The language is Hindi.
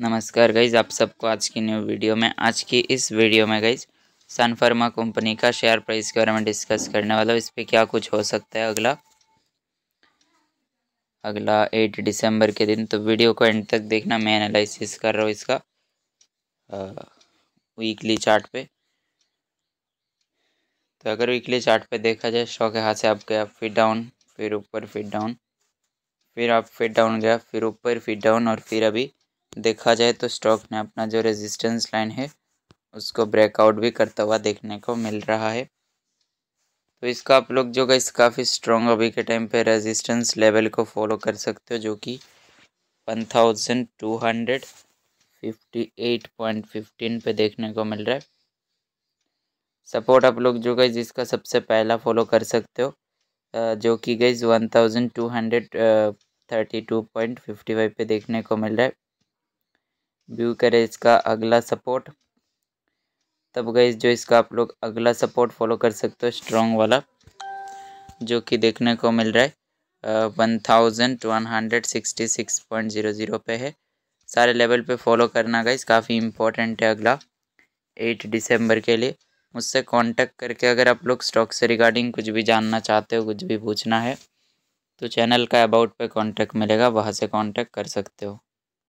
नमस्कार गईज आप सबको आज की न्यू वीडियो में आज की इस वीडियो में गईज सनफर्मा कंपनी का शेयर प्राइस के बारे में डिस्कस करने वाला हूँ इस पर क्या कुछ हो सकता है अगला अगला एट दिसंबर के दिन तो वीडियो को एंड तक देखना मैं एनालिसिस कर रहा हूँ इसका वीकली चार्ट पे तो अगर वीकली चार्ट पे देखा जाए के हाथ से आप गया फिर डाउन फिर ऊपर फिर डाउन फिर आप फिर डाउन गया फिर ऊपर फिर डाउन और फिर अभी देखा जाए तो स्टॉक ने अपना जो रेजिस्टेंस लाइन है उसको ब्रेकआउट भी करता हुआ देखने को मिल रहा है तो इसका आप लोग जो गाइस काफ़ी स्ट्रॉन्ग अभी के टाइम पे रेजिस्टेंस लेवल को फॉलो कर सकते हो जो कि one thousand two hundred fifty eight point fifteen पे देखने को मिल रहा है सपोर्ट आप लोग जो गाइज इसका सबसे पहला फॉलो कर सकते हो जो कि गई one thousand two hundred thirty two point fifty five पे देखने को मिल रहा है व्यू करें इसका अगला सपोर्ट तब गई जो इसका आप लोग अगला सपोर्ट फॉलो कर सकते हो स्ट्रॉन्ग वाला जो कि देखने को मिल रहा है one thousand one hundred sixty six point zero zero पे है सारे लेवल पे फॉलो करना गई काफ़ी इम्पोर्टेंट है अगला एट दिसंबर के लिए मुझसे कांटेक्ट करके अगर आप लोग स्टॉक से रिगार्डिंग कुछ भी जानना चाहते हो कुछ भी पूछना है तो चैनल का अबाउट पे कांटेक्ट मिलेगा वहाँ से कांटेक्ट कर सकते हो